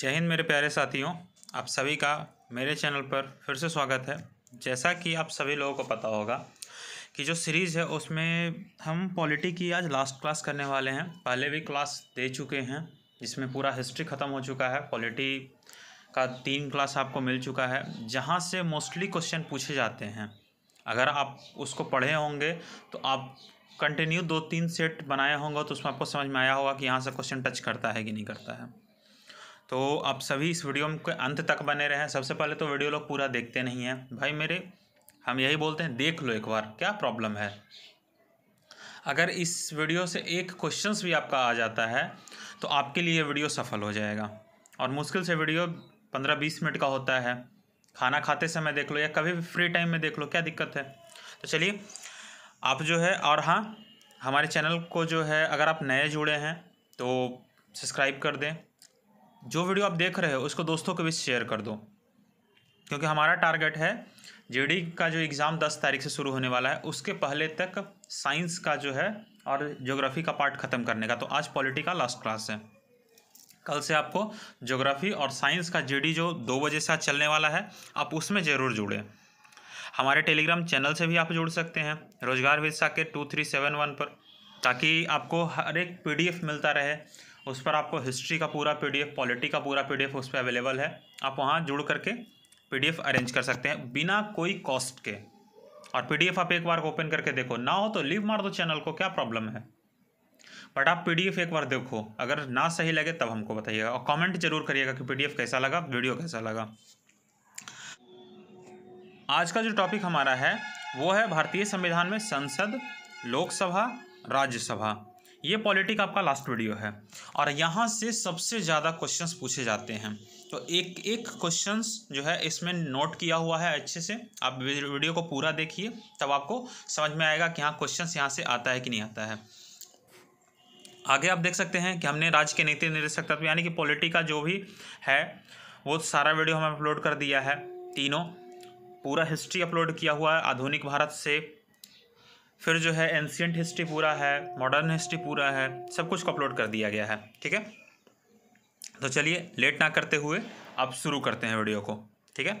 जय हिंद मेरे प्यारे साथियों आप सभी का मेरे चैनल पर फिर से स्वागत है जैसा कि आप सभी लोगों को पता होगा कि जो सीरीज़ है उसमें हम पॉलिटी की आज लास्ट क्लास करने वाले हैं पहले भी क्लास दे चुके हैं जिसमें पूरा हिस्ट्री ख़त्म हो चुका है पॉलिटी का तीन क्लास आपको मिल चुका है जहाँ से मोस्टली क्वेश्चन पूछे जाते हैं अगर आप उसको पढ़े होंगे तो आप कंटिन्यू दो तीन सेट बनाए होंगे तो उसमें आपको समझ में आया होगा कि यहाँ से क्वेश्चन टच करता है कि नहीं करता है तो आप सभी इस वीडियो के अंत तक बने रहें सबसे पहले तो वीडियो लोग पूरा देखते नहीं हैं भाई मेरे हम यही बोलते हैं देख लो एक बार क्या प्रॉब्लम है अगर इस वीडियो से एक क्वेश्चंस भी आपका आ जाता है तो आपके लिए वीडियो सफल हो जाएगा और मुश्किल से वीडियो पंद्रह बीस मिनट का होता है खाना खाते समय देख लो या कभी भी फ्री टाइम में देख लो क्या दिक्कत है तो चलिए आप जो है और हाँ हमारे चैनल को जो है अगर आप नए जुड़े हैं तो सब्सक्राइब कर दें जो वीडियो आप देख रहे हो उसको दोस्तों को भी शेयर कर दो क्योंकि हमारा टारगेट है जेडी का जो एग्ज़ाम दस तारीख से शुरू होने वाला है उसके पहले तक साइंस का जो है और ज्योग्राफी का पार्ट ख़त्म करने का तो आज पॉलिटी का लास्ट क्लास है कल से आपको ज्योग्राफी और साइंस का जेडी जो दो बजे से आज चलने वाला है आप उसमें ज़रूर जुड़ें हमारे टेलीग्राम चैनल से भी आप जुड़ सकते हैं रोजगार विशा के टू थ्री सेवन वन पर ताकि आपको हर एक पी मिलता रहे उस पर आपको हिस्ट्री का पूरा पीडीएफ पॉलिटी का पूरा पीडीएफ उस पर अवेलेबल है आप वहाँ जुड़ करके पीडीएफ अरेंज कर सकते हैं बिना कोई कॉस्ट के और पीडीएफ आप एक बार ओपन करके देखो ना हो तो लीव मार दो चैनल को क्या प्रॉब्लम है बट आप पीडीएफ एक बार देखो अगर ना सही लगे तब हमको बताइएगा और कमेंट जरूर करिएगा कि पीडीएफ कैसा लगा वीडियो कैसा लगा आज का जो टॉपिक हमारा है वो है भारतीय संविधान में संसद लोकसभा राज्यसभा ये पॉलिटिक आपका लास्ट वीडियो है और यहाँ से सबसे ज़्यादा क्वेश्चंस पूछे जाते हैं तो एक एक क्वेश्चंस जो है इसमें नोट किया हुआ है अच्छे से आप वीडियो को पूरा देखिए तब आपको समझ में आएगा कि हाँ क्वेश्चन यहाँ से आता है कि नहीं आता है आगे आप देख सकते हैं कि हमने राज्य के नीति निर्देशक तत्व यानी कि पॉलिटी का जो भी है वो सारा वीडियो हमें अपलोड कर दिया है तीनों पूरा हिस्ट्री अपलोड किया हुआ है आधुनिक भारत से फिर जो है एंशियंट हिस्ट्री पूरा है मॉडर्न हिस्ट्री पूरा है सब कुछ को अपलोड कर दिया गया है ठीक है तो चलिए लेट ना करते हुए आप शुरू करते हैं वीडियो को ठीक है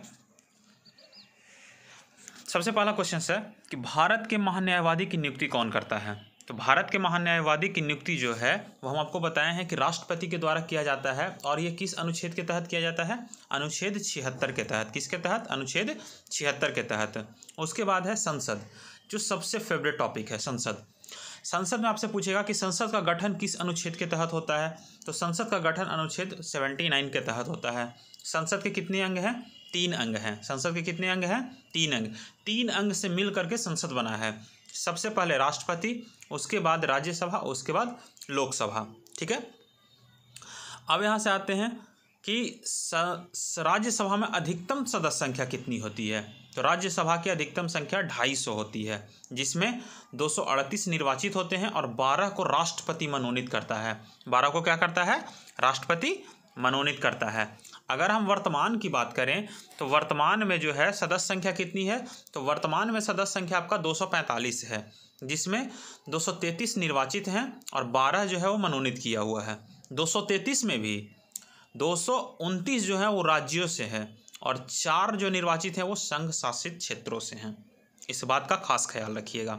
सबसे पहला क्वेश्चन है कि भारत के महान्यायवादी की नियुक्ति कौन करता है तो भारत के महान्यायवादी की नियुक्ति जो है वो हम आपको बताए हैं कि राष्ट्रपति के द्वारा किया जाता है और ये किस अनुच्छेद के तहत किया जाता है अनुच्छेद छिहत्तर के तहत किसके तहत अनुच्छेद छिहत्तर के तहत उसके बाद है संसद जो सबसे फेवरेट टॉपिक है संसद संसद में आपसे पूछेगा कि संसद का गठन किस अनुच्छेद के तहत होता है तो संसद का गठन अनुच्छेद सेवेंटी नाइन के तहत होता है संसद के कितने अंग हैं तीन अंग हैं संसद के कितने अंग हैं तीन अंग तीन अंग से मिल करके संसद बना है सबसे पहले राष्ट्रपति उसके बाद राज्यसभा उसके बाद लोकसभा ठीक है अब यहाँ से आते हैं कि राज्यसभा में अधिकतम सदस्य संख्या कितनी होती है तो राज्यसभा की अधिकतम संख्या ढाई सौ होती है जिसमें दो सौ अड़तीस निर्वाचित होते हैं और बारह को राष्ट्रपति मनोनीत करता है बारह को क्या करता है राष्ट्रपति मनोनीत करता है अगर हम वर्तमान की बात करें तो वर्तमान में जो है सदस्य संख्या कितनी है तो वर्तमान में सदस्य संख्या आपका पैंतालीस है जिसमें तैंतीस निर्वाचित हैं और बारह जो है वो मनोनीत किया हुआ है 233 में भी दो जो है वो राज्यों से है और चार जो निर्वाचित हैं वो संघ शासित क्षेत्रों से हैं इस बात का खास ख्याल रखिएगा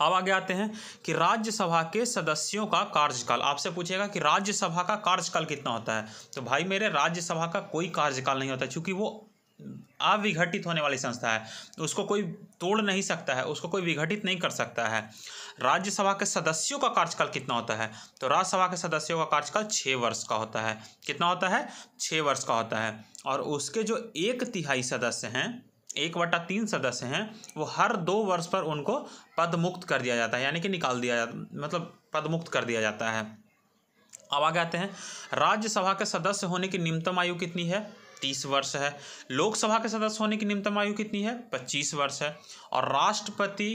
अब आगे आते हैं कि राज्यसभा के सदस्यों का कार्यकाल आपसे पूछेगा कि राज्यसभा का कार्यकाल कितना होता है तो भाई मेरे राज्यसभा का कोई कार्यकाल नहीं होता क्योंकि वो अविघटित होने वाली संस्था है उसको कोई तोड़ नहीं सकता है उसको कोई विघटित नहीं कर सकता है राज्यसभा के सदस्यों का कार्यकाल कितना होता है तो राज्यसभा के सदस्यों का कार्यकाल छः वर्ष का होता है कितना होता है छः वर्ष का होता है और उसके जो एक तिहाई सदस्य हैं एक वटा तीन सदस्य हैं वो हर दो वर्ष पर उनको पदमुक्त कर दिया जाता है यानी कि निकाल दिया जाता मतलब पदमुक्त कर दिया जाता है अब आगे आते हैं राज्यसभा के सदस्य होने की निम्नतम आयु कितनी है तीस वर्ष है लोकसभा के सदस्य होने की निम्नतम आयु कितनी है पच्चीस वर्ष है और राष्ट्रपति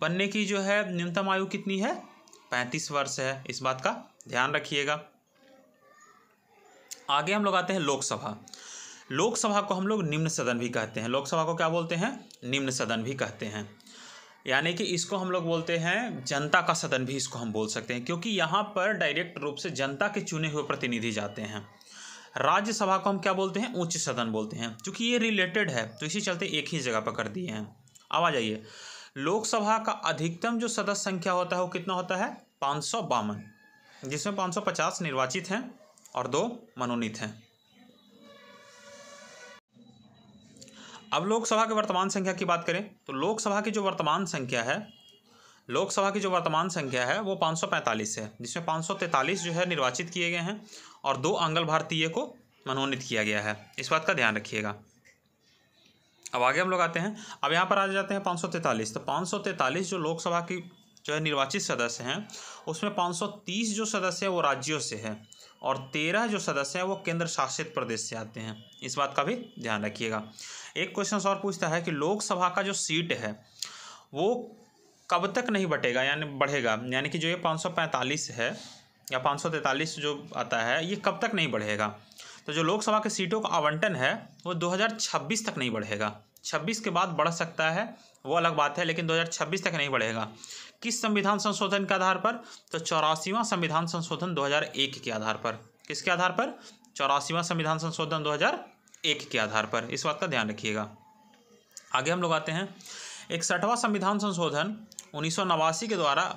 बनने की जो है न्यूनतम आयु कितनी है पैंतीस वर्ष है इस बात का ध्यान रखिएगा आगे हम लोग आते हैं लोकसभा लोकसभा को हम लोग निम्न सदन भी कहते हैं लोकसभा को क्या बोलते हैं निम्न सदन भी कहते हैं यानी कि इसको हम लोग बोलते हैं जनता का सदन भी इसको हम बोल सकते हैं क्योंकि यहाँ पर डायरेक्ट रूप से जनता के चुने हुए प्रतिनिधि जाते हैं राज्यसभा को हम क्या बोलते हैं उच्च सदन बोलते हैं क्योंकि ये रिलेटेड है तो इसी चलते एक ही जगह पर कर दिए हैं अब आ जाइए लोकसभा का अधिकतम जो सदस्य संख्या होता है वो कितना होता है पाँच सौ बावन जिसमें पाँच सौ पचास निर्वाचित हैं और दो मनोनीत हैं अब लोकसभा की वर्तमान संख्या की बात करें तो लोकसभा की जो वर्तमान संख्या है लोकसभा की जो वर्तमान संख्या है वो 545 है जिसमें 543 जो है निर्वाचित किए गए हैं और दो अंगल भारतीय को मनोनीत किया गया है इस बात का ध्यान रखिएगा अब आगे हम लोग आते हैं अब यहाँ पर आ जाते हैं पाँच तो पाँच जो लोकसभा की जो है निर्वाचित सदस्य हैं उसमें 530 जो सदस्य हैं वो राज्यों से हैं और 13 जो सदस्य हैं वो केंद्र शासित प्रदेश से आते हैं इस बात का भी ध्यान रखिएगा एक क्वेश्चन और पूछता है कि लोकसभा का जो सीट है वो कब तक नहीं बटेगा यानी बढ़ेगा यानी कि जो ये 545 है या पाँच जो आता है ये कब तक नहीं बढ़ेगा तो जो लोकसभा के सीटों का आवंटन है वो 2026 तक नहीं बढ़ेगा 26 के बाद बढ़ सकता है वो अलग बात है लेकिन 2026 तक नहीं बढ़ेगा किस संविधान संशोधन के आधार पर तो चौरासीवा संविधान संशोधन 2001 के आधार पर किसके आधार पर चौरासीवा संविधान संशोधन 2001 के आधार पर इस बात का ध्यान रखिएगा आगे हम लोग आते हैं इकसठवां संविधान संशोधन उन्नीस के द्वारा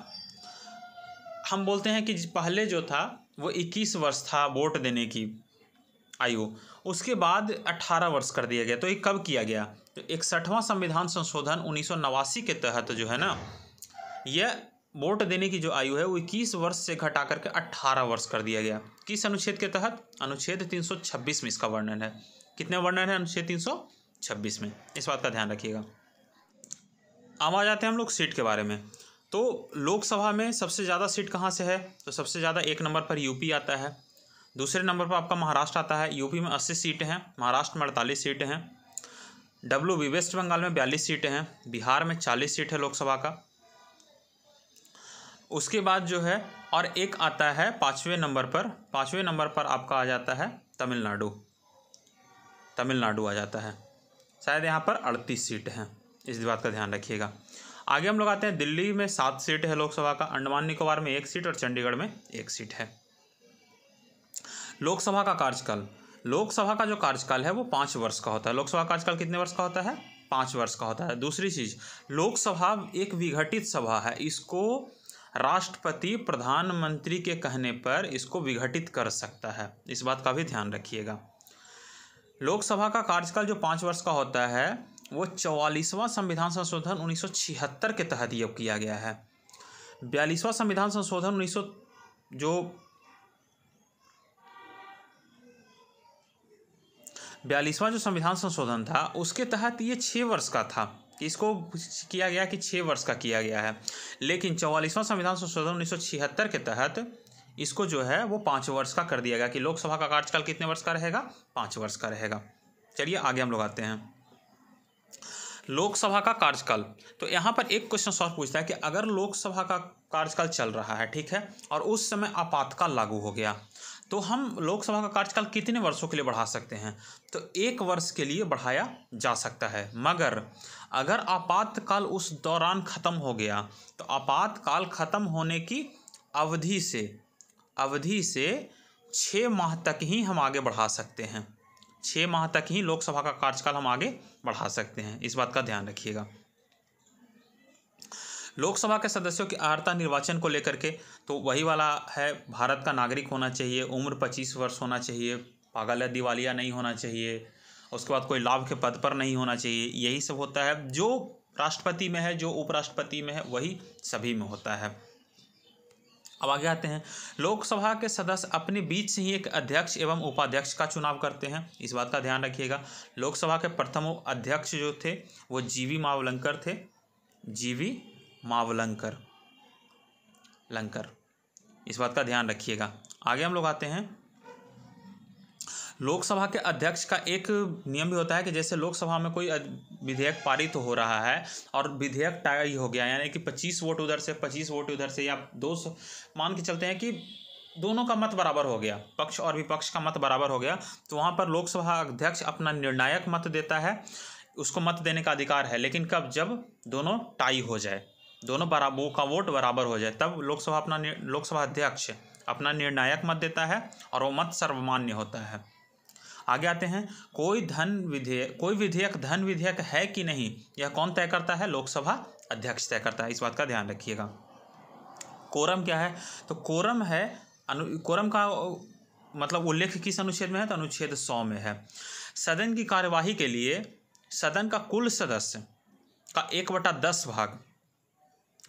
हम बोलते हैं कि पहले जो था वो 21 वर्ष था वोट देने की आयु उसके बाद 18 वर्ष कर दिया गया तो ये कब किया गया तो इकसठवां संविधान संशोधन उन्नीस के तहत जो है ना यह वोट देने की जो आयु है वो इक्कीस वर्ष से घटा करके अट्ठारह वर्ष कर दिया गया किस अनुच्छेद के तहत अनुच्छेद तीन सौ छब्बीस में इसका वर्णन है कितने वर्णन है अनुच्छेद तीन सौ छब्बीस में इस बात का ध्यान रखिएगा अब आ जाते हैं हम लोग सीट के बारे में तो लोकसभा में सबसे ज़्यादा सीट कहाँ से है तो सबसे ज़्यादा एक नंबर पर यूपी आता है दूसरे नंबर पर आपका महाराष्ट्र आता है यूपी में अस्सी सीटें हैं महाराष्ट्र में अड़तालीस सीटें हैं डब्ल्यू बी वेस्ट बंगाल में बयालीस सीटें हैं बिहार में चालीस सीट है लोकसभा का उसके बाद जो है और एक आता है पाँचवें नंबर पर पाँचवें नंबर पर आपका आ जाता है तमिलनाडु तमिलनाडु आ जाता है शायद यहाँ पर अड़तीस सीट हैं इस बात का ध्यान रखिएगा आगे हम लोग आते हैं दिल्ली में सात सीट है लोकसभा का अंडमान निकोबार में एक सीट और चंडीगढ़ में एक सीट है लोकसभा का कार्यकाल लोकसभा का जो कार्यकाल है वो पाँच वर्ष का होता है लोकसभा का कार्यकाल कितने वर्ष का होता है पाँच वर्ष का होता है दूसरी चीज़ लोकसभा एक विघटित सभा है इसको राष्ट्रपति प्रधानमंत्री के कहने पर इसको विघटित कर सकता है इस बात का भी ध्यान रखिएगा लोकसभा का कार्यकाल जो पाँच वर्ष का होता है वो चौवालीसवां संविधान संशोधन उन्नीस के तहत ये किया गया है बयालीसवां संविधान संशोधन उन्नीस जो बयालीसवां जो संविधान संशोधन था उसके तहत ये छः वर्ष का था इसको किया गया कि छः वर्ष का किया गया है लेकिन चौवालीसवां संविधान संशोधन उन्नीस के तहत इसको जो है वो पाँच वर्ष का कर दिया गया कि लोकसभा का कार्यकाल कितने वर्ष का रहेगा पाँच वर्ष का रहेगा चलिए आगे हम लोग आते हैं लोकसभा का कार्यकाल तो यहाँ पर एक क्वेश्चन सॉल्व पूछता है कि अगर लोकसभा का कार्यकाल चल रहा है ठीक है और उस समय आपातकाल लागू हो गया तो हम लोकसभा का कार्यकाल कितने वर्षों के लिए बढ़ा सकते हैं तो एक वर्ष के लिए बढ़ाया जा सकता है मगर अगर आपातकाल उस दौरान ख़त्म हो गया तो आपातकाल ख़त्म होने की अवधि से अवधि से छः माह तक ही हम आगे बढ़ा सकते हैं छः माह तक ही लोकसभा का कार्यकाल हम आगे बढ़ा सकते हैं इस बात का ध्यान रखिएगा लोकसभा के सदस्यों की आर्ता निर्वाचन को लेकर के तो वही वाला है भारत का नागरिक होना चाहिए उम्र पच्चीस वर्ष होना चाहिए पागल या दिवालिया नहीं होना चाहिए उसके बाद कोई लाभ के पद पर नहीं होना चाहिए यही सब होता है जो राष्ट्रपति में है जो उपराष्ट्रपति में है वही सभी में होता है अब आगे आते हैं लोकसभा के सदस्य अपने बीच से ही एक अध्यक्ष एवं उपाध्यक्ष का चुनाव करते हैं इस बात का ध्यान रखिएगा लोकसभा के प्रथम अध्यक्ष जो थे वो जीवी मावलंकर थे जीवी मावलंकर लंकर इस बात का ध्यान रखिएगा आगे हम लोग आते हैं लोकसभा के अध्यक्ष का एक नियम भी होता है कि जैसे लोकसभा में कोई विधेयक पारित तो हो रहा है और विधेयक टाई हो गया यानी कि 25 वोट उधर से 25 वोट उधर से या दो सौ मान के चलते हैं कि दोनों का मत बराबर हो गया पक्ष और विपक्ष का मत बराबर हो गया तो वहाँ पर लोकसभा अध्यक्ष अपना निर्णायक मत देता है उसको मत देने का अधिकार है लेकिन कब जब दोनों टाई हो जाए दोनों बराबर का वोट बराबर हो जाए तब लोकसभा अपना लोकसभा अध्यक्ष अपना निर्णायक मत देता है और वो मत सर्वमान्य होता है आगे आते हैं कोई धन विधेयक कोई विधेयक धन विधेयक है कि नहीं यह कौन तय करता है लोकसभा अध्यक्ष तय करता है इस बात का ध्यान रखिएगा कोरम क्या है तो कोरम है अनु कोरम का मतलब उल्लेख किस अनुच्छेद में है तो अनुच्छेद सौ में है सदन की कार्यवाही के लिए सदन का कुल सदस्य का एक बटा दस भाग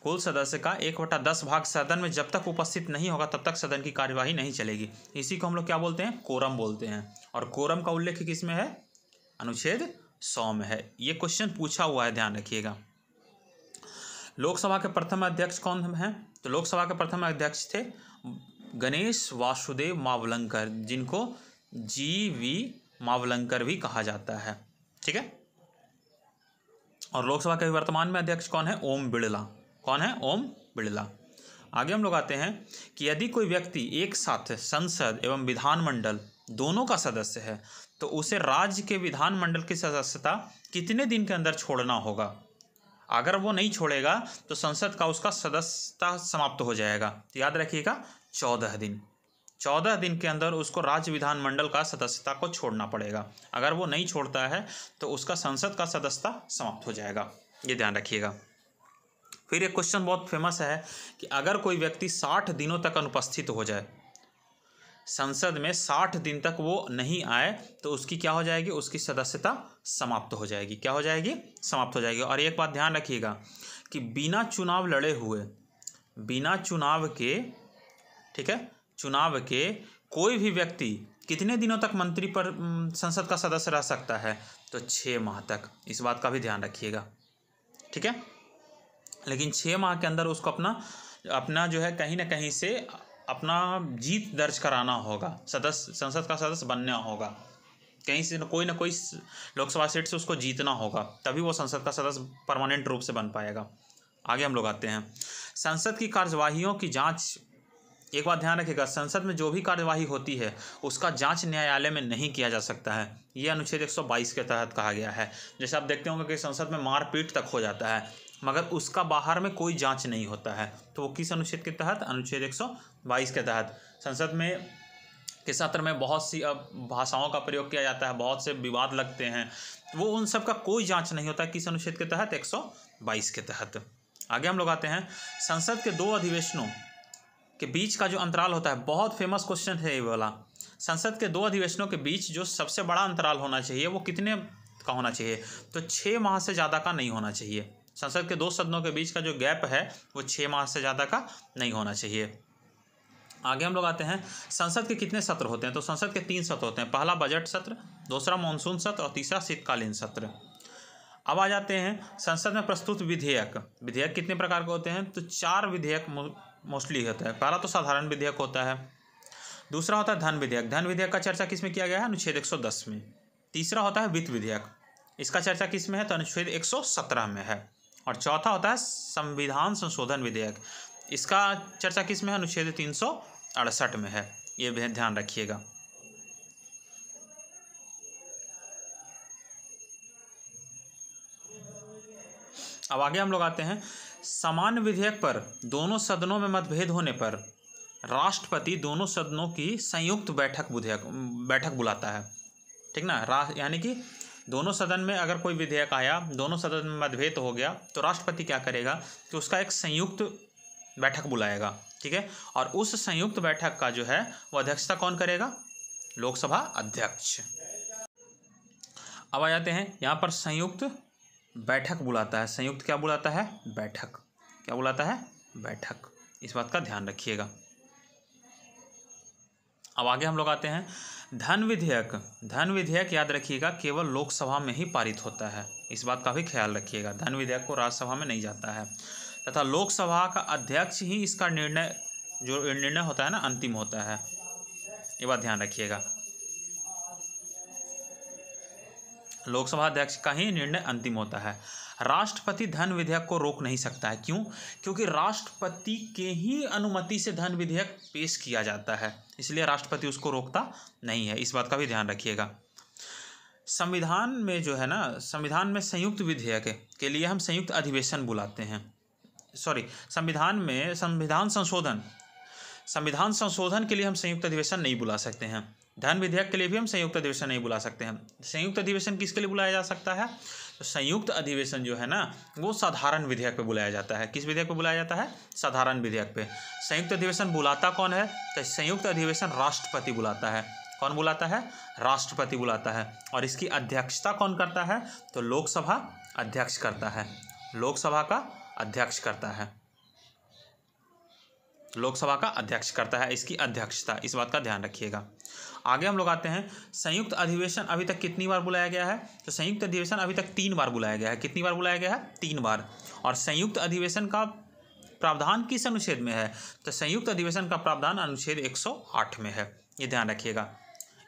कुल सदस्य का एक बटा दस भाग सदन में जब तक उपस्थित नहीं होगा तब तक सदन की कार्यवाही नहीं चलेगी इसी को हम लोग क्या बोलते हैं कोरम बोलते हैं और कोरम का उल्लेख किस में है अनुच्छेद सौ में है ये क्वेश्चन पूछा हुआ है ध्यान रखिएगा लोकसभा के प्रथम अध्यक्ष कौन हैं तो लोकसभा के प्रथम अध्यक्ष थे गणेश वासुदेव मावलंकर जिनको जी वी मावलंकर भी कहा जाता है ठीक है और लोकसभा के वर्तमान में अध्यक्ष कौन है ओम बिड़ला कौन है ओम बिड़ला आगे हम लोग आते हैं कि यदि कोई व्यक्ति एक साथ संसद एवं विधानमंडल दोनों का सदस्य है तो उसे राज्य के विधानमंडल की सदस्यता कितने दिन के अंदर छोड़ना होगा अगर वो नहीं छोड़ेगा तो संसद का उसका सदस्यता समाप्त हो जाएगा तो याद रखिएगा चौदह दिन चौदह दिन के अंदर उसको राज्य विधानमंडल का सदस्यता को छोड़ना पड़ेगा अगर वो नहीं छोड़ता है तो उसका संसद का सदस्यता समाप्त हो जाएगा ये ध्यान रखिएगा फिर एक क्वेश्चन बहुत फेमस है कि अगर कोई व्यक्ति साठ दिनों तक अनुपस्थित हो जाए संसद में साठ दिन तक वो नहीं आए तो उसकी क्या हो जाएगी उसकी सदस्यता समाप्त हो जाएगी क्या हो जाएगी समाप्त हो जाएगी और एक बात ध्यान रखिएगा कि बिना चुनाव लड़े हुए बिना चुनाव के ठीक है चुनाव के कोई भी व्यक्ति कितने दिनों तक मंत्री पर संसद का सदस्य रह सकता है तो छः माह तक इस बात का भी ध्यान रखिएगा ठीक है लेकिन छः माह के अंदर उसको अपना अपना जो है कहीं ना कहीं से अपना जीत दर्ज कराना होगा सदस्य संसद का सदस्य बनना होगा कहीं से न, कोई ना कोई लोकसभा सीट से उसको जीतना होगा तभी वो संसद का सदस्य परमानेंट रूप से बन पाएगा आगे हम लोग आते हैं संसद की कार्यवाहियों की जांच एक बात ध्यान रखिएगा संसद में जो भी कार्यवाही होती है उसका जांच न्यायालय में नहीं किया जा सकता है ये अनुच्छेद 122 के तहत कहा गया है जैसे आप देखते होंगे कि संसद में मारपीट तक हो जाता है मगर उसका बाहर में कोई जांच नहीं होता है तो वो किस अनुच्छेद के तहत अनुच्छेद एक के तहत संसद में के सत्र में बहुत सी अब भाषाओं का प्रयोग किया जाता है बहुत से विवाद लगते हैं वो उन सब का कोई जांच नहीं होता किस अनुच्छेद के तहत बाईस के तहत आगे हम लोग आते हैं संसद के दो अधिवेशनों के बीच का जो अंतराल होता है बहुत फेमस क्वेश्चन है ये वाला संसद के दो अधिवेशनों के बीच जो सबसे बड़ा अंतराल होना चाहिए वो कितने का होना चाहिए तो छः माह से ज़्यादा का नहीं होना चाहिए संसद के दो सदनों के बीच का जो गैप है वो छः माह से ज़्यादा का नहीं होना चाहिए आगे हम लोग आते हैं संसद के कितने सत्र होते हैं तो संसद के तीन सत्र होते हैं पहला बजट सत्र दूसरा मानसून सत्र और तीसरा शीतकालीन सत्र अब आ जाते हैं संसद में प्रस्तुत विधेयक विधेयक कितने प्रकार के होते हैं तो चार विधेयक मोस्टली होता है पहला तो साधारण विधेयक होता है दूसरा होता है धन विधेयक धन विधेयक का चर्चा किस में किया गया है अनुच्छेद एक में तीसरा होता है वित्त विधेयक इसका चर्चा किस में है तो अनुच्छेद एक में है और चौथा होता है संविधान संशोधन विधेयक इसका चर्चा किस में है अनुच्छेद तीन सौ अड़सठ में है ये ध्यान रखिएगा अब आगे हम लोग आते हैं समान विधेयक पर दोनों सदनों में मतभेद होने पर राष्ट्रपति दोनों सदनों की संयुक्त बैठक विधेयक बैठक बुलाता है ठीक ना यानी कि दोनों सदन में अगर कोई विधेयक आया दोनों सदन में मतभेद हो गया तो राष्ट्रपति क्या करेगा कि उसका एक संयुक्त बैठक बुलाएगा ठीक है और उस संयुक्त बैठक का जो है वो अध्यक्षता कौन करेगा लोकसभा अध्यक्ष अब आ जाते हैं यहाँ पर संयुक्त बैठक बुलाता है संयुक्त क्या बुलाता है बैठक क्या बुलाता है बैठक इस बात का ध्यान रखिएगा अब आगे हम लोग आते हैं धन विधेयक धन विधेयक याद रखिएगा केवल लोकसभा में ही पारित होता है इस बात का भी ख्याल रखिएगा धन विधेयक को राज्यसभा में नहीं जाता है तथा लोकसभा का अध्यक्ष ही इसका निर्णय जो निर्णय होता है ना अंतिम होता है ये बात ध्यान रखिएगा लोकसभा अध्यक्ष का ही निर्णय अंतिम होता है राष्ट्रपति धन विधेयक को रोक नहीं सकता है क्यों क्योंकि राष्ट्रपति के ही अनुमति से धन विधेयक पेश किया जाता है इसलिए राष्ट्रपति उसको रोकता नहीं है इस बात का भी ध्यान रखिएगा संविधान में जो है ना संविधान में संयुक्त विधेयक के लिए हम संयुक्त अधिवेशन बुलाते हैं सॉरी संविधान में संविधान संशोधन संविधान संशोधन के लिए हम संयुक्त अधिवेशन नहीं बुला सकते हैं धन विधेयक के लिए भी हम संयुक्त अधिवेशन नहीं बुला सकते हैं संयुक्त अधिवेशन किसके लिए बुलाया जा सकता है तो संयुक्त अधिवेशन जो है ना वो साधारण विधेयक पे बुलाया जाता है किस विधेयक पे बुलाया जाता है साधारण विधेयक पे संयुक्त अधिवेशन बुलाता कौन है तो संयुक्त अधिवेशन राष्ट्रपति बुलाता है कौन बुलाता है राष्ट्रपति बुलाता है और इसकी अध्यक्षता कौन करता है तो लोकसभा अध्यक्ष करता है लोकसभा का अध्यक्ष करता है लोकसभा का अध्यक्ष करता है इसकी अध्यक्षता इस बात का ध्यान रखिएगा आगे हम लोग आते हैं संयुक्त अधिवेशन अभी तक कितनी बार बुलाया गया है तो संयुक्त अधिवेशन अभी तक तीन बार बुलाया गया है कितनी बार बुलाया गया है तीन बार और संयुक्त अधिवेशन का प्रावधान किस अनुच्छेद में है तो संयुक्त अधिवेशन का प्रावधान अनुच्छेद एक में है ये ध्यान रखिएगा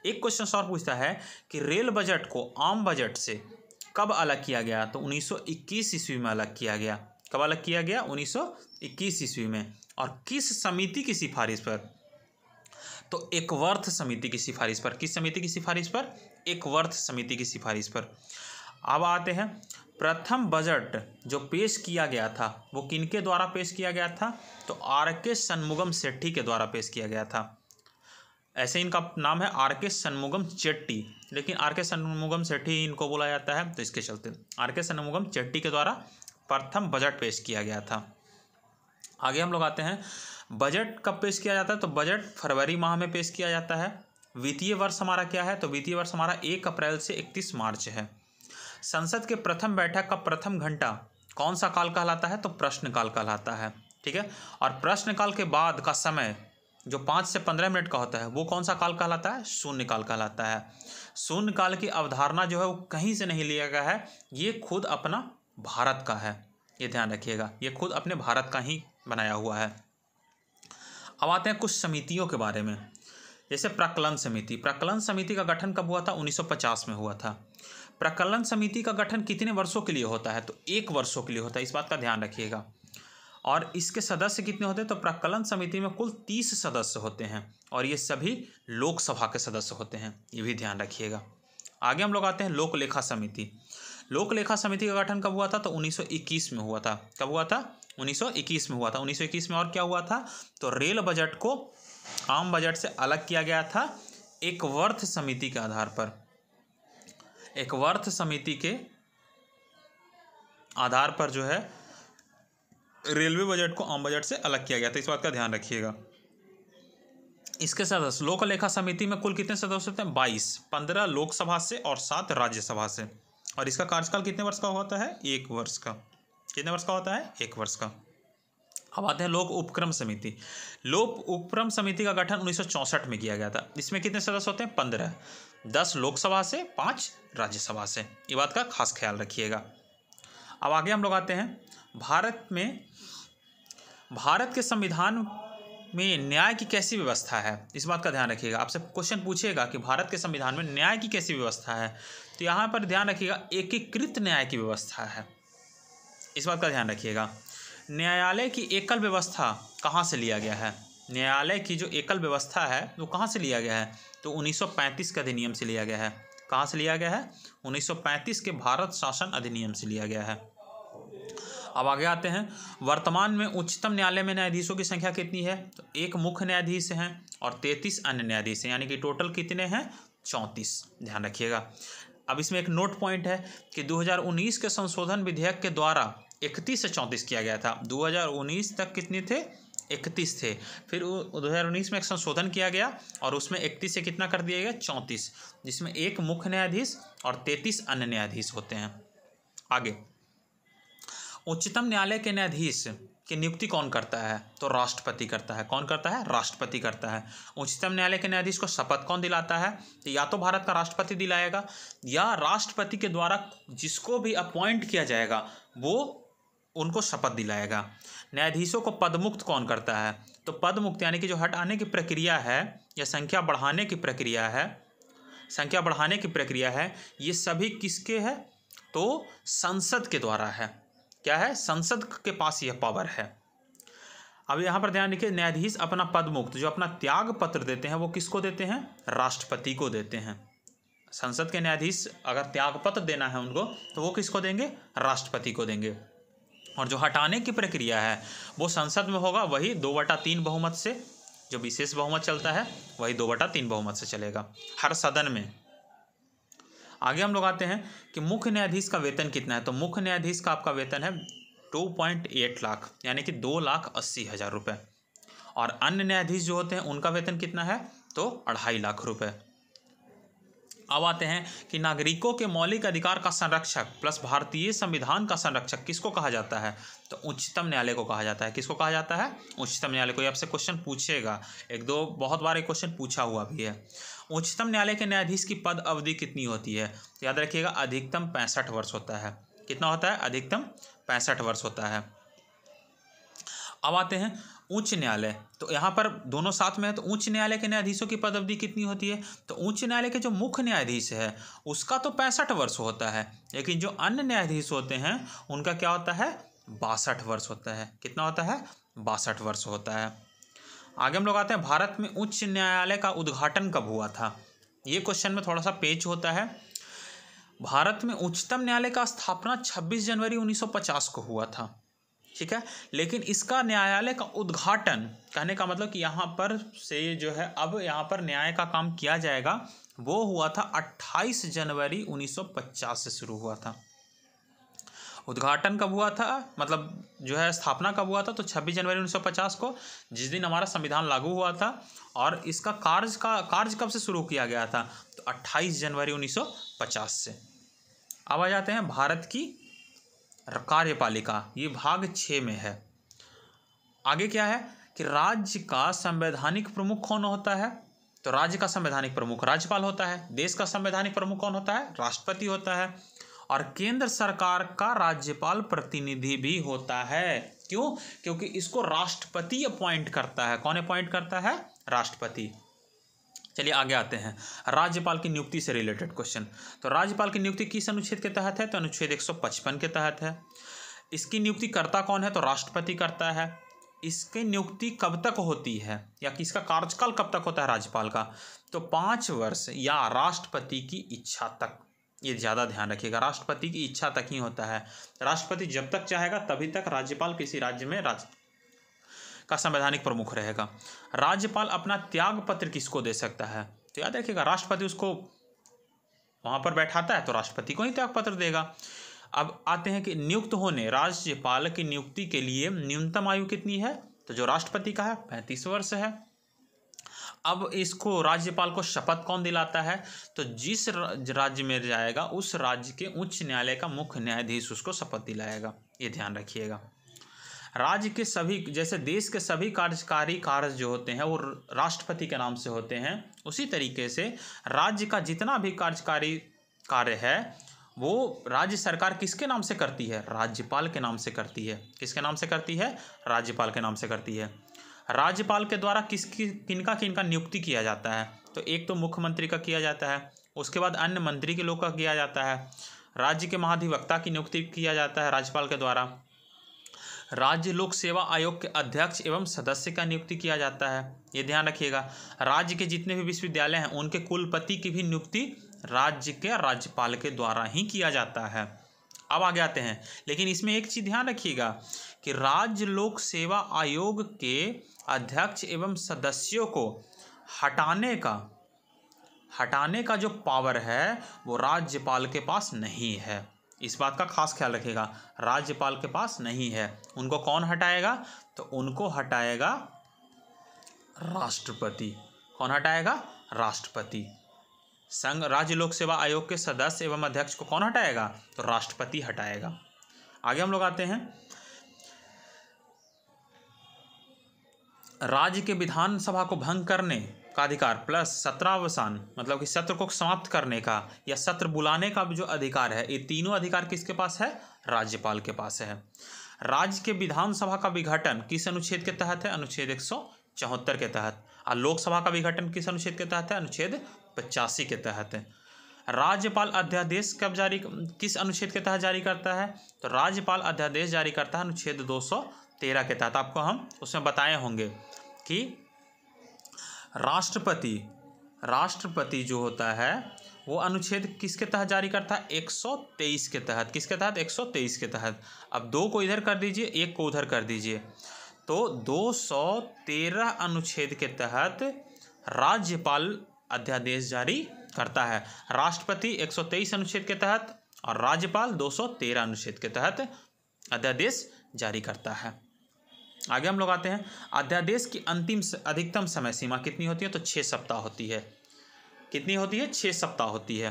एक क्वेश्चन और पूछता है कि रेल बजट को आम बजट से कब अलग किया गया तो 1921 ईस्वी में अलग किया गया कब अलग किया गया 1921 ईस्वी में और किस समिति की सिफारिश पर तो एक वर्थ समिति की सिफारिश पर किस समिति की सिफारिश पर एक वर्थ समिति की सिफारिश पर अब आते हैं प्रथम बजट जो पेश किया गया था वो किनके द्वारा पेश किया गया था तो आर के सन्मुगम सेट्टी के द्वारा पेश किया गया था ऐसे इनका नाम है आर के सन्मुगम चेट्टी लेकिन आर के सन्मुगम सेट्टी इनको बोला जाता है तो इसके चलते आर के सन्मुगम चेट्टी के द्वारा प्रथम बजट पेश किया गया था आगे हम लोग आते हैं बजट कब पेश किया जाता है तो बजट फरवरी माह में पेश किया जाता है वित्तीय वर्ष हमारा क्या है तो वित्तीय वर्ष हमारा एक अप्रैल से इकतीस मार्च है संसद के प्रथम बैठक का प्रथम घंटा कौन सा काल कहलाता है तो प्रश्नकाल कहलाता है ठीक है और प्रश्नकाल के बाद का समय जो पाँच से पंद्रह मिनट का होता है वो कौन सा काल कहलाता है शून्य काल कहलाता है शून्य काल की अवधारणा जो है वो कहीं से नहीं लिया गया है ये खुद अपना भारत का है ये ध्यान रखिएगा ये खुद अपने भारत का ही बनाया हुआ है अब आते हैं कुछ समितियों के बारे में जैसे प्रकलन समिति प्रकलन समिति का गठन कब हुआ था 1950 में हुआ था प्रकलन समिति का गठन कितने वर्षों के लिए होता है तो एक वर्षों के लिए होता है इस बात का ध्यान रखिएगा और इसके सदस्य कितने होते हैं तो प्रकलन समिति में कुल तीस सदस्य होते हैं और ये सभी लोकसभा के सदस्य होते हैं ये भी ध्यान रखिएगा आगे हम लोग आते हैं लोक लेखा समिति लोक लेखा समिति का गठन कब हुआ था तो 1921 में हुआ था कब हुआ था 1921 में हुआ था 1921 में और क्या हुआ था तो रेल बजट को आम बजट से अलग किया गया था एक वर्थ समिति के आधार पर एक वर्थ समिति के आधार पर जो है रेलवे बजट को आम बजट से अलग किया गया था इस बात का ध्यान रखिएगा इसके सदस्य लोक लेखा समिति में कुल कितने सदस्य होते हैं बाईस पंद्रह लोकसभा से और सात राज्यसभा से और इसका कार्यकाल कितने वर्ष का होता है एक वर्ष का कितने वर्ष का होता है एक वर्ष का अब आते हैं लोक उपक्रम समिति लोक उपक्रम समिति का गठन उन्नीस में किया गया था इसमें कितने सदस्य होते हैं पंद्रह दस लोकसभा से पाँच राज्यसभा से ये बात का खास ख्याल रखिएगा अब आगे हम लोग आते हैं भारत में भारत के संविधान में न्याय की कैसी व्यवस्था है इस बात का ध्यान रखिएगा आपसे क्वेश्चन पूछेगा कि भारत के संविधान में न्याय की कैसी व्यवस्था है तो यहाँ पर ध्यान रखिएगा एकीकृत न्याय की व्यवस्था है इस बात का ध्यान रखिएगा न्यायालय की एकल व्यवस्था कहाँ से लिया गया है न्यायालय की जो एकल व्यवस्था है वो कहाँ से लिया गया है तो 1935 के अधिनियम से लिया गया है कहाँ से लिया गया है 1935 के भारत शासन अधिनियम से लिया गया है अब आगे आते हैं वर्तमान में उच्चतम न्यायालय में न्यायाधीशों की संख्या कितनी है तो एक मुख्य न्यायाधीश हैं और तैंतीस अन्य न्यायाधीश हैं यानी कि टोटल कितने हैं चौंतीस ध्यान रखिएगा अब इसमें एक नोट पॉइंट है कि 2019 के संशोधन विधेयक के द्वारा 31 से 34 किया गया था 2019 तक कितने थे इकतीस थे फिर दो हज़ार उन्नीस में एक संशोधन किया गया और उसमें इकतीस से कितना कर दिया गया चौंतीस जिसमें एक मुख्य न्यायाधीश और 33 अन्य न्यायाधीश होते हैं आगे उच्चतम न्यायालय के न्यायाधीश की नियुक्ति कौन करता है तो राष्ट्रपति करता है कौन करता है राष्ट्रपति करता है उच्चतम न्यायालय के न्यायाधीश को शपथ कौन दिलाता है तो या तो भारत का राष्ट्रपति दिलाएगा या राष्ट्रपति के द्वारा जिसको भी अपॉइंट किया जाएगा वो उनको शपथ दिलाएगा न्यायाधीशों को पदमुक्त कौन करता है तो पदमुक्त यानी कि जो हटाने की प्रक्रिया है या संख्या बढ़ाने की प्रक्रिया है संख्या बढ़ाने की प्रक्रिया है ये सभी किसके है तो संसद के द्वारा है क्या है संसद के पास यह पावर है अब यहाँ पर ध्यान रखिए न्यायाधीश अपना पद मुक्त जो अपना त्याग पत्र देते हैं वो किसको देते हैं राष्ट्रपति को देते हैं संसद के न्यायाधीश अगर त्याग पत्र देना है उनको तो वो किसको देंगे राष्ट्रपति को देंगे और जो हटाने की प्रक्रिया है वो संसद में होगा वही दो बटा तीन बहुमत से जो विशेष बहुमत चलता है वही दो बटा तीन बहुमत से चलेगा हर सदन में आगे हम लोग आते हैं कि मुख्य न्यायाधीश का वेतन कितना है तो मुख्य न्यायाधीश का आपका वेतन है टू पॉइंट एट लाख यानी कि दो लाख अस्सी हज़ार रुपये और अन्य न्यायाधीश जो होते हैं उनका वेतन कितना है तो अढ़ाई लाख रुपये अब आते हैं कि नागरिकों के मौलिक अधिकार का संरक्षक प्लस भारतीय संविधान का संरक्षक किसको कहा जाता है तो उच्चतम न्यायालय को कहा जाता है किसको कहा जाता है उच्चतम न्यायालय को आपसे क्वेश्चन पूछेगा एक दो बहुत बार एक क्वेश्चन पूछा हुआ भी है उच्चतम न्यायालय के न्यायाधीश की पद अवधि कितनी होती है तो याद रखिएगा अधिकतम पैंसठ वर्ष होता है कितना होता है अधिकतम पैंसठ वर्ष होता है अब आते हैं उच्च न्यायालय तो यहाँ पर दोनों साथ में है तो उच्च न्यायालय के न्यायाधीशों की पद अवधि कितनी होती है तो उच्च न्यायालय के जो मुख्य न्यायाधीश है उसका तो पैंसठ वर्ष होता है लेकिन जो अन्य न्यायाधीश होते हैं उनका क्या होता है बासठ वर्ष होता है कितना होता है बासठ वर्ष होता है आगे हम लोग आते हैं भारत में उच्च न्यायालय का उद्घाटन कब हुआ था ये क्वेश्चन में थोड़ा सा पेच होता है भारत में उच्चतम न्यायालय का स्थापना 26 जनवरी 1950 को हुआ था ठीक है लेकिन इसका न्यायालय का उद्घाटन कहने का मतलब कि यहाँ पर से जो है अब यहाँ पर न्याय का काम किया जाएगा वो हुआ था 28 जनवरी 1950 से शुरू हुआ था उद्घाटन कब हुआ था मतलब जो है स्थापना कब हुआ था तो 26 जनवरी 1950 को जिस दिन हमारा संविधान लागू हुआ था और इसका कार्य का कार्य कब से शुरू किया गया था तो 28 जनवरी 1950 से अब आ जाते हैं भारत की कार्यपालिका ये भाग छः में है आगे क्या है कि राज्य का संवैधानिक प्रमुख कौन होता है तो राज्य का संवैधानिक प्रमुख राज्यपाल होता है देश का संवैधानिक प्रमुख कौन होता है राष्ट्रपति होता है और केंद्र सरकार का राज्यपाल प्रतिनिधि भी होता है क्यों क्योंकि इसको राष्ट्रपति अपॉइंट करता है कौन अपॉइंट करता है राष्ट्रपति चलिए आगे आते हैं राज्यपाल की नियुक्ति से रिलेटेड क्वेश्चन तो राज्यपाल की नियुक्ति किस अनुच्छेद के तहत है तो अनुच्छेद 155 के तहत है इसकी नियुक्ति करता कौन है तो राष्ट्रपति करता है इसकी नियुक्ति कब तक होती है या किसका कार्यकाल कब तक होता है राज्यपाल का तो पाँच वर्ष या राष्ट्रपति की इच्छा तक ये ज़्यादा ध्यान रखिएगा राष्ट्रपति की इच्छा तक ही होता है राष्ट्रपति जब तक चाहेगा तभी तक राज्यपाल किसी राज्य में राज का संवैधानिक प्रमुख रहेगा राज्यपाल अपना त्याग पत्र किसको दे सकता है तो याद रखिएगा राष्ट्रपति उसको वहाँ पर बैठाता है तो राष्ट्रपति को ही त्याग पत्र देगा अब आते हैं कि नियुक्त होने राज्यपाल की नियुक्ति के लिए न्यूनतम आयु कितनी है तो जो राष्ट्रपति का है पैंतीस वर्ष है अब इसको राज्यपाल को शपथ कौन दिलाता है तो जिस राज्य में जाएगा उस राज्य के उच्च न्यायालय का मुख्य न्यायाधीश उसको शपथ दिलाएगा ये ध्यान रखिएगा राज्य के सभी जैसे देश के सभी कार्यकारी कार्य जो होते हैं वो राष्ट्रपति के नाम से होते हैं उसी तरीके से राज्य का जितना भी कार्यकारी कार्य है वो राज्य सरकार किसके नाम से करती है राज्यपाल के नाम से करती है किसके नाम से करती है राज्यपाल के नाम से करती है राज्यपाल के द्वारा किसकी किनका किनका नियुक्ति किया जाता है तो एक तो मुख्यमंत्री का किया जाता है उसके बाद अन्य मंत्री के लोग का किया जाता है राज्य के महाधिवक्ता की नियुक्ति किया जाता है राज्यपाल के द्वारा राज्य लोक सेवा आयोग के अध्यक्ष एवं सदस्य का नियुक्ति किया जाता है ये ध्यान रखिएगा राज्य के जितने भी विश्वविद्यालय हैं उनके कुलपति की भी नियुक्ति राज्य के राज्यपाल के द्वारा ही किया जाता है अब आगे आते हैं लेकिन इसमें एक चीज़ ध्यान रखिएगा कि राज्य लोक सेवा आयोग के अध्यक्ष एवं सदस्यों को हटाने का हटाने का जो पावर है वो राज्यपाल के पास नहीं है इस बात का खास ख्याल रखिएगा राज्यपाल के पास नहीं है उनको कौन हटाएगा तो उनको हटाएगा राष्ट्रपति कौन हटाएगा राष्ट्रपति संघ राज्य लोक सेवा आयोग के सदस्य एवं अध्यक्ष को कौन हटाएगा तो राष्ट्रपति हटाएगा आगे हम लोग आते हैं राज्य के विधानसभा को भंग करने का अधिकार प्लस सत्रावसान मतलब कि सत्र को समाप्त करने का या सत्र बुलाने का जो अधिकार है ये तीनों अधिकार किसके पास है राज्यपाल के पास है राज्य के विधानसभा का विघटन किस अनुच्छेद के तहत है अनुच्छेद एक चौहत्तर के तहत और लोकसभा का विघटन किस अनुच्छेद के तहत है अनुच्छेद पचासी के तहत राज्यपाल अध्यादेश कब जारी किस अनुच्छेद के तहत जारी करता है तो राज्यपाल अध्यादेश जारी करता है अनुच्छेद दो के तहत आपको हम उसमें बताए होंगे कि राष्ट्रपति राष्ट्रपति जो होता है वो अनुच्छेद किसके तहत जारी करता है तेईस के तहत किसके तहत तेईस के तहत अब दो को इधर कर दीजिए एक को उधर कर दीजिए तो 213 अनुच्छेद के तहत राज्यपाल अध्यादेश जारी करता है राष्ट्रपति 123 अनुच्छेद के तहत और राज्यपाल 213 अनुच्छेद के तहत अध्यादेश जारी करता है आगे हम लोग आते हैं अध्यादेश की अंतिम अधिकतम समय सीमा कितनी होती है तो छः सप्ताह होती है कितनी होती है छः सप्ताह होती है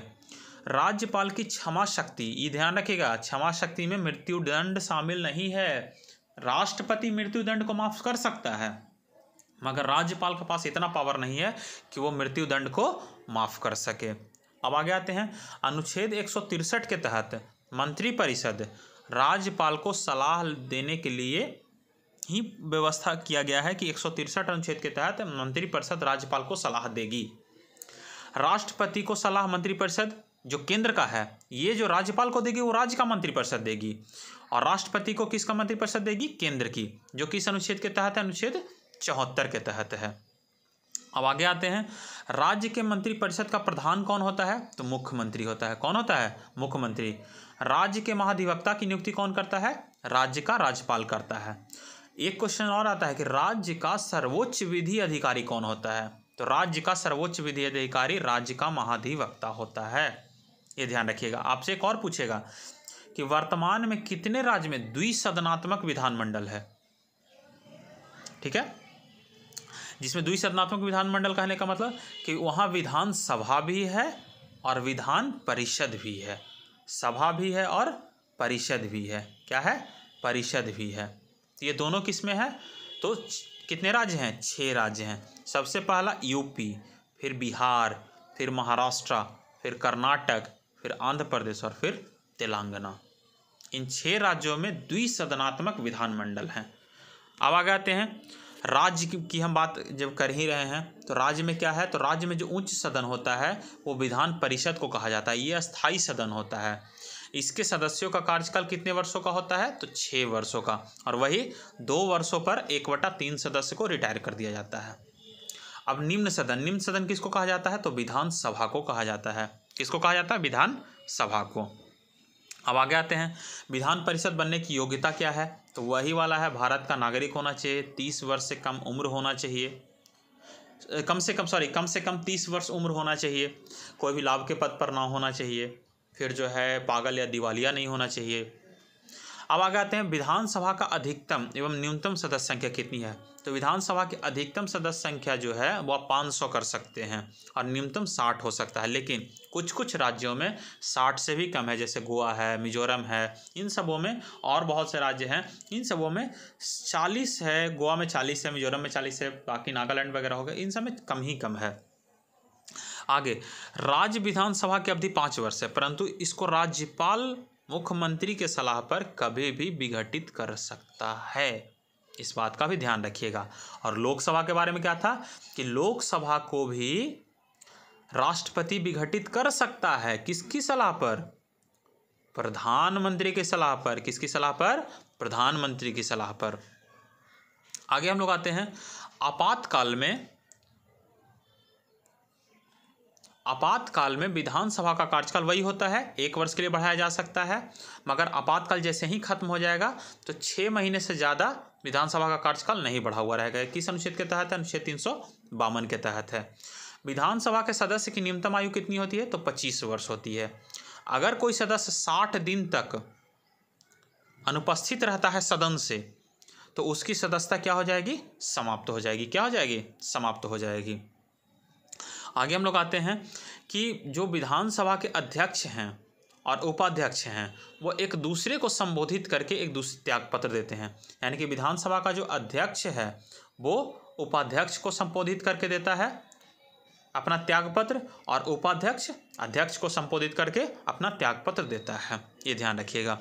राज्यपाल की क्षमा शक्ति ये ध्यान रखिएगा क्षमा शक्ति में मृत्युदंड शामिल नहीं है राष्ट्रपति मृत्युदंड को माफ कर सकता है मगर राज्यपाल के पास इतना पावर नहीं है कि वो मृत्युदंड को माफ कर सके अब आगे आते हैं अनुच्छेद एक के तहत मंत्रिपरिषद राज्यपाल को सलाह देने के लिए ही व्यवस्था किया गया है कि एक अनुच्छेद के तहत मंत्रिपरिषद राज्यपाल को सलाह देगी राष्ट्रपति को सलाह मंत्रिपरिषद जो केंद्र का है ये जो राज्यपाल को देगी वो राज्य का मंत्रिपरिषद देगी और राष्ट्रपति को किसका मंत्रिपरिषद देगी केंद्र की जो किस अनुच्छेद के तहत है अनुच्छेद चौहत्तर के तहत है अब आगे आते हैं राज्य के मंत्रिपरिषद का प्रधान कौन होता है तो मुख्यमंत्री होता है कौन होता है मुख्यमंत्री राज्य के महाधिवक्ता की नियुक्ति कौन करता है राज्य का राज्यपाल करता है एक क्वेश्चन और आता है कि राज्य का सर्वोच्च विधि अधिकारी कौन होता है तो राज्य का सर्वोच्च विधि अधिकारी राज्य का महाधिवक्ता होता है ये ध्यान रखिएगा आपसे एक और पूछेगा कि वर्तमान में कितने राज्य में द्विसदनात्मक विधानमंडल है ठीक है जिसमें द्विसदनात्मक विधानमंडल कहने का मतलब कि वहां विधानसभा भी है और विधान परिषद भी है सभा भी है और परिषद भी है क्या है परिषद भी है तो ये दोनों किस्में हैं तो कितने राज्य हैं छः राज्य हैं सबसे पहला यूपी फिर बिहार फिर महाराष्ट्र फिर कर्नाटक फिर आंध्र प्रदेश और फिर तेलंगाना इन छः राज्यों में द्विसदनात्मक विधानमंडल हैं अब आगे आते हैं राज्य की, हम बात जब कर ही रहे हैं तो राज्य में क्या है तो राज्य में जो उच्च सदन होता है वो विधान परिषद को कहा जाता है ये स्थायी सदन होता है इसके सदस्यों का कार्यकाल कितने वर्षों का होता है तो छः वर्षों का और वही दो वर्षों पर एक वटा तीन सदस्य को रिटायर कर दिया जाता है अब निम्न सदन निम्न सदन किसको कहा जाता है तो विधानसभा को कहा जाता है किसको कहा जाता है विधानसभा को अब आगे आते हैं विधान परिषद बनने की योग्यता क्या है तो वही वाला है भारत का नागरिक होना चाहिए तीस वर्ष से कम उम्र होना चाहिए कम से कम सॉरी कम से कम तीस वर्ष उम्र होना चाहिए कोई भी लाभ के पद पर ना होना चाहिए फिर जो है पागल या दिवालिया नहीं होना चाहिए अब आगे आते हैं विधानसभा का अधिकतम एवं न्यूनतम सदस्य संख्या कितनी है तो विधानसभा की अधिकतम सदस्य संख्या जो है वह 500 कर सकते हैं और न्यूनतम 60 हो सकता है लेकिन कुछ कुछ राज्यों में 60 से भी कम है जैसे गोवा है मिजोरम है इन सबों में और बहुत से राज्य हैं इन सबों में 40 है गोवा में 40 है मिजोरम में 40 है बाकी नागालैंड वगैरह हो गए इन सब में कम ही कम है आगे राज्य विधानसभा की अवधि पाँच वर्ष है परंतु इसको राज्यपाल मुख्यमंत्री के सलाह पर कभी भी विघटित कर सकता है इस बात का भी ध्यान रखिएगा और लोकसभा के बारे में क्या था कि लोकसभा को भी राष्ट्रपति विघटित कर सकता है किसकी सलाह पर प्रधानमंत्री की सलाह पर किसकी सलाह पर प्रधानमंत्री की सलाह पर आगे हम लोग आते हैं आपातकाल में आपातकाल में विधानसभा का कार्यकाल वही होता है एक वर्ष के लिए बढ़ाया जा सकता है मगर आपातकाल जैसे ही खत्म हो जाएगा तो छः महीने से ज़्यादा विधानसभा का कार्यकाल नहीं बढ़ा हुआ रहेगा किस अनुच्छेद के तहत है अनुच्छेद तीन सौ बावन के तहत है विधानसभा के सदस्य की न्यूनतम आयु कितनी होती है तो पच्चीस वर्ष होती है अगर कोई सदस्य साठ दिन तक अनुपस्थित रहता है सदन से तो उसकी सदस्यता क्या हो जाएगी समाप्त हो जाएगी क्या हो जाएगी समाप्त हो जाएगी आगे हम लोग आते हैं कि जो विधानसभा के अध्यक्ष हैं और उपाध्यक्ष हैं वो एक दूसरे को संबोधित करके एक दूसरे त्यागपत्र देते हैं यानी कि विधानसभा का जो अध्यक्ष है वो उपाध्यक्ष को संबोधित करके देता है अपना त्यागपत्र और उपाध्यक्ष अध्यक्ष को संबोधित करके अपना त्यागपत्र देता है ये ध्यान रखिएगा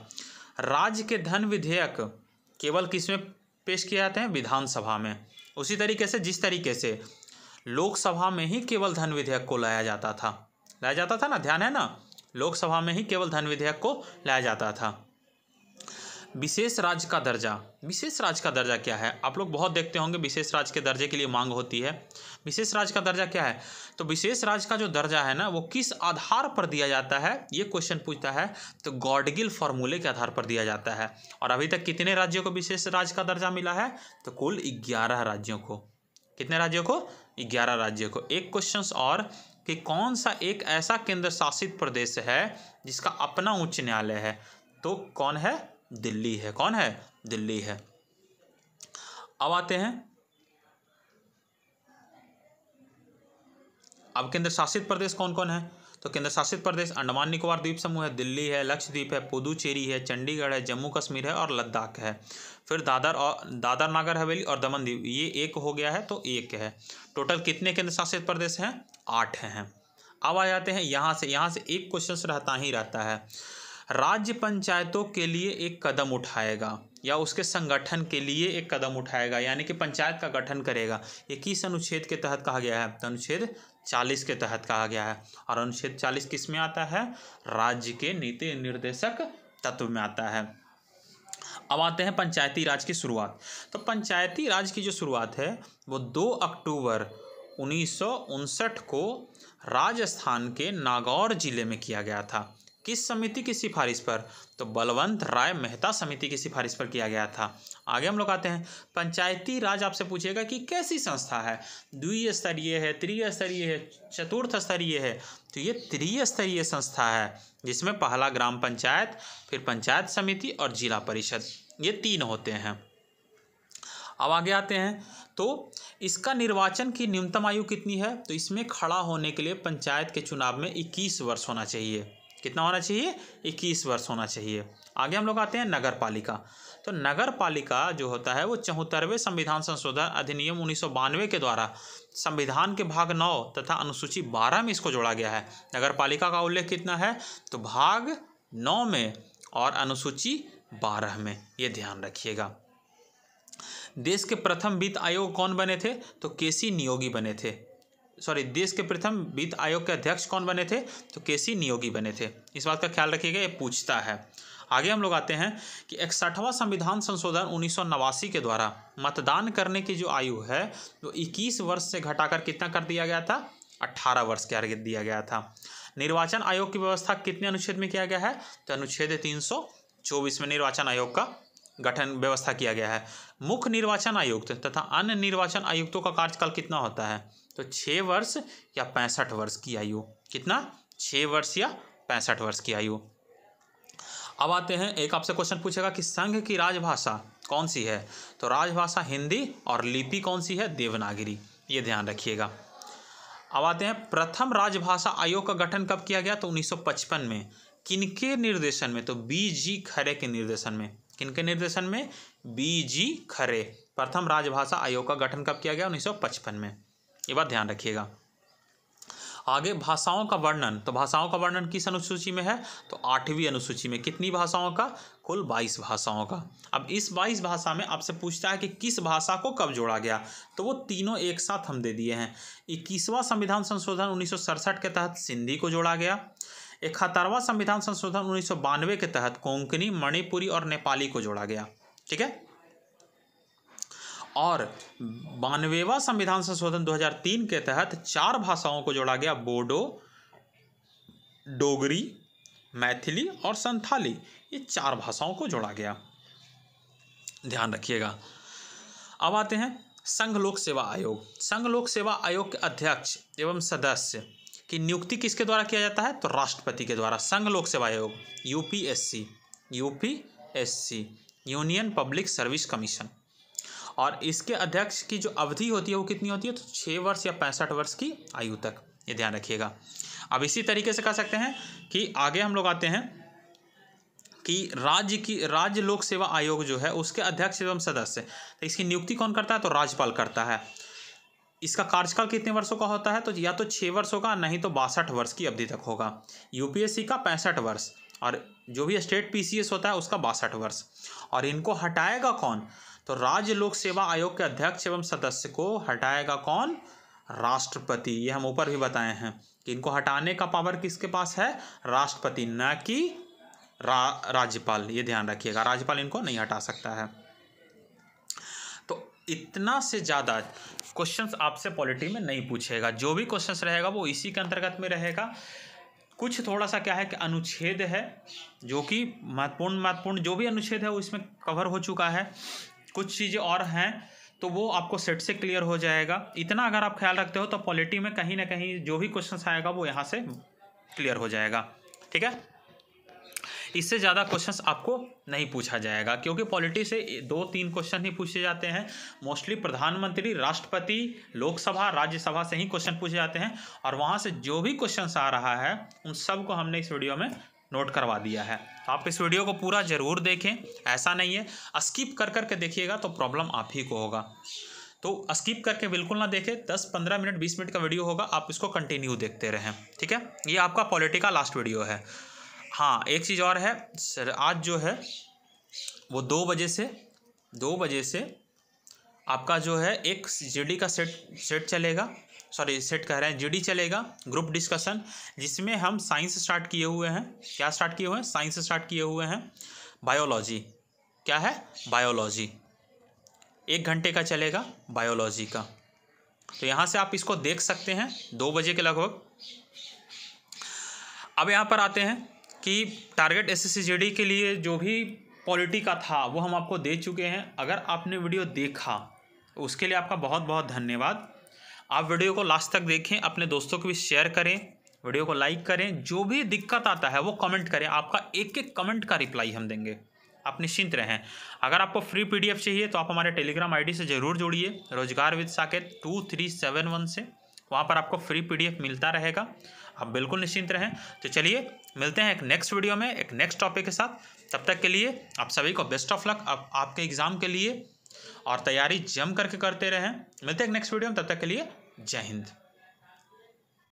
राज्य के धन विधेयक केवल किसमें पेश किए जाते हैं विधानसभा में उसी तरीके से जिस तरीके से लोकसभा में ही केवल धन विधेयक को लाया जाता था लाया जाता था ना ध्यान है ना लोकसभा में ही केवल धन विधेयक को लाया जाता था विशेष राज्य का दर्जा विशेष राज्य का दर्जा क्या है आप लोग बहुत देखते होंगे विशेष राज्य के दर्जे के लिए मांग होती है विशेष राज्य का दर्जा क्या है तो विशेष राज्य का जो दर्जा है ना वो किस आधार पर दिया जाता है ये क्वेश्चन पूछता है तो गॉडगिल फॉर्मूले के आधार पर दिया जाता है और अभी तक कितने राज्यों को विशेष राज्य का दर्जा मिला है तो कुल ग्यारह राज्यों को कितने राज्यों को ग्यारह राज्यों को एक क्वेश्चन और कि कौन सा एक ऐसा केंद्र शासित प्रदेश है जिसका अपना उच्च न्यायालय है तो कौन है दिल्ली है कौन है दिल्ली है अब आते हैं अब केंद्र शासित प्रदेश कौन कौन है तो केंद्र शासित प्रदेश अंडमान निकोबार द्वीप समूह है दिल्ली है लक्षद्वीप है पुदुचेरी है चंडीगढ़ है जम्मू कश्मीर है और लद्दाख है फिर दादर और दादर नागर हवेली और दमन दीव ये एक हो गया है तो एक है टोटल कितने केंद्र शासित प्रदेश हैं आठ हैं अब आ जाते हैं यहाँ से यहाँ से एक क्वेश्चन रहता ही रहता है राज्य पंचायतों के लिए एक कदम उठाएगा या उसके संगठन के लिए एक कदम उठाएगा यानी कि पंचायत का गठन करेगा ये किस अनुच्छेद के तहत कहा गया है तो अनुच्छेद चालीस के तहत कहा गया है और अनुच्छेद चालीस किस में आता है राज्य के नीति निर्देशक तत्व में आता है अब आते हैं पंचायती राज की शुरुआत तो पंचायती राज की जो शुरुआत है वो दो अक्टूबर उन्नीस को राजस्थान के नागौर ज़िले में किया गया था किस समिति की सिफारिश पर तो बलवंत राय मेहता समिति की सिफारिश पर किया गया था आगे हम लोग आते हैं पंचायती राज आपसे पूछेगा कि कैसी संस्था है द्वि स्तरीय है त्रिस्तरीय है चतुर्थ स्तरीय है तो ये त्रिस्तरीय संस्था है जिसमें पहला ग्राम पंचायत फिर पंचायत समिति और जिला परिषद ये तीन होते हैं अब आगे आते हैं तो इसका निर्वाचन की न्यूनतम आयु कितनी है तो इसमें खड़ा होने के लिए पंचायत के चुनाव में 21 वर्ष होना चाहिए कितना होना चाहिए इक्कीस वर्ष होना चाहिए आगे हम लोग आते हैं नगर पालिका तो नगर पालिका जो होता है वो चौहत्तरवें संविधान संशोधन अधिनियम उन्नीस के द्वारा संविधान के भाग नौ तथा अनुसूची बारह में इसको जोड़ा गया है नगर पालिका का उल्लेख कितना है तो भाग नौ में और अनुसूची बारह में ये ध्यान रखिएगा देश के प्रथम वित्त आयोग कौन बने थे तो केसी नियोगी बने थे सॉरी देश के प्रथम वित्त आयोग के अध्यक्ष कौन बने थे तो के सी नियोगी बने थे इस बात का ख्याल रखिएगा ये पूछता है आगे हम लोग आते हैं कि इकसठवां संविधान संशोधन उन्नीस के द्वारा मतदान करने की जो आयु है वो तो 21 वर्ष से घटाकर कितना कर दिया गया था 18 वर्ष कर दिया गया था निर्वाचन आयोग की व्यवस्था कितने अनुच्छेद में किया गया है तो अनुच्छेद चौबीस में निर्वाचन आयोग का गठन व्यवस्था किया गया है मुख्य निर्वाचन आयुक्त तथा अन्य निर्वाचन आयुक्तों का कार्यकाल कितना होता है तो छः वर्ष या पैंसठ वर्ष की आयु कितना छः वर्ष या पैंसठ वर्ष की आयु अब आते हैं एक आपसे क्वेश्चन पूछेगा कि संघ की राजभाषा कौन सी है तो राजभाषा हिंदी और लिपि कौन सी है देवनागरी ये ध्यान रखिएगा अब आते हैं प्रथम राजभाषा आयोग का गठन कब किया गया तो 1955 में किनके निर्देशन में तो बी जी खरे के निर्देशन में किनके निर्देशन में बी जी खरे प्रथम राजभाषा आयोग का गठन कब किया गया 1955 में ये बात ध्यान रखिएगा आगे भाषाओं का वर्णन तो भाषाओं का वर्णन किस अनुसूची में है तो आठवीं अनुसूची में कितनी भाषाओं का कुल बाईस भाषाओं का अब इस बाईस भाषा में आपसे पूछता है कि किस भाषा को कब जोड़ा गया तो वो तीनों एक साथ हम दे दिए हैं इक्कीसवां संविधान संशोधन उन्नीस के तहत सिंधी को जोड़ा गया इकहत्तरवां संविधान संशोधन उन्नीस के तहत कोंकणी मणिपुरी और नेपाली को जोड़ा गया ठीक है और बानवेवा संविधान संशोधन 2003 के तहत चार भाषाओं को जोड़ा गया बोडो डोगरी मैथिली और संथाली ये चार भाषाओं को जोड़ा गया ध्यान रखिएगा अब आते हैं संघ लोक सेवा आयोग संघ लोक सेवा आयोग के अध्यक्ष एवं सदस्य की नियुक्ति किसके द्वारा किया जाता है तो राष्ट्रपति के द्वारा संघ लोक सेवा आयोग UPSC UPSC union public service commission और इसके अध्यक्ष की जो अवधि होती है वो कितनी होती है तो छः वर्ष या पैंसठ वर्ष की आयु तक ये ध्यान रखिएगा अब इसी तरीके से कह सकते हैं कि आगे हम लोग आते हैं कि राज्य की राज्य लोक सेवा आयोग जो है उसके अध्यक्ष एवं सदस्य तो इसकी नियुक्ति कौन करता है तो राज्यपाल करता है इसका कार्यकाल कितने वर्षों का होता है तो या तो छः वर्षों का नहीं तो बासठ वर्ष की अवधि तक होगा यूपीएससी का पैंसठ वर्ष और जो भी स्टेट पीसीएस होता है उसका बासठ वर्ष और इनको हटाएगा कौन तो राज्य लोक सेवा आयोग के अध्यक्ष एवं सदस्य को हटाएगा कौन राष्ट्रपति ये हम ऊपर भी बताए हैं कि इनको हटाने का पावर किसके पास है राष्ट्रपति न कि रा, राज्यपाल ये ध्यान रखिएगा राज्यपाल इनको नहीं हटा सकता है तो इतना से ज़्यादा क्वेश्चंस आपसे पॉलिटी में नहीं पूछेगा जो भी क्वेश्चंस रहेगा वो इसी के अंतर्गत में रहेगा कुछ थोड़ा सा क्या है कि अनुच्छेद है जो कि महत्वपूर्ण महत्वपूर्ण जो भी अनुच्छेद है वो इसमें कवर हो चुका है कुछ चीज़ें और हैं तो वो आपको सेट से क्लियर हो जाएगा इतना अगर आप ख्याल रखते हो तो पॉलिटी में कहीं ना कहीं जो भी क्वेश्चन आएगा वो यहाँ से क्लियर हो जाएगा ठीक है इससे ज़्यादा क्वेश्चंस आपको नहीं पूछा जाएगा क्योंकि पॉलिटी से दो तीन क्वेश्चन ही पूछे जाते हैं मोस्टली प्रधानमंत्री राष्ट्रपति लोकसभा राज्यसभा से ही क्वेश्चन पूछे जाते हैं और वहाँ से जो भी क्वेश्चन आ रहा है उन सबको हमने इस वीडियो में नोट करवा दिया है आप इस वीडियो को पूरा ज़रूर देखें ऐसा नहीं है स्किप कर करके देखिएगा तो प्रॉब्लम आप ही को होगा तो स्किप करके बिल्कुल ना देखें दस पंद्रह मिनट बीस मिनट का वीडियो होगा आप इसको कंटिन्यू देखते रहें ठीक है ये आपका पॉलिटिका लास्ट वीडियो है हाँ एक चीज़ और है सर आज जो है वो दो बजे से दो बजे से आपका जो है एक जीडी का सेट सेट चलेगा सॉरी सेट कह रहे हैं जीडी चलेगा ग्रुप डिस्कशन जिसमें हम साइंस स्टार्ट किए हुए हैं क्या स्टार्ट किए हुए हैं साइंस स्टार्ट किए हुए हैं बायोलॉजी क्या है बायोलॉजी एक घंटे का चलेगा बायोलॉजी का तो यहाँ से आप इसको देख सकते हैं दो बजे के लगभग अब यहाँ पर आते हैं कि टारगेट एसएससीजीडी के लिए जो भी पॉलिटी का था वो हम आपको दे चुके हैं अगर आपने वीडियो देखा उसके लिए आपका बहुत बहुत धन्यवाद आप वीडियो को लास्ट तक देखें अपने दोस्तों को भी शेयर करें वीडियो को लाइक करें जो भी दिक्कत आता है वो कमेंट करें आपका एक एक कमेंट का रिप्लाई हम देंगे आप निश्चिंत रहें अगर आपको फ्री पीडीएफ चाहिए तो आप हमारे टेलीग्राम आईडी से ज़रूर जोड़िए Rozgar with Saket two three seven one से वहाँ पर आपको फ्री पीडीएफ मिलता रहेगा आप बिल्कुल निश्चिंत रहें तो चलिए मिलते हैं एक नेक्स्ट वीडियो में एक नेक्स्ट टॉपिक के साथ तब तक के लिए आप सभी को बेस्ट ऑफ लक आपके एग्ज़ाम के लिए और तैयारी जम करके करते रहें मिलते हैं एक नेक्स्ट वीडियो में तब तक के लिए जय हिंद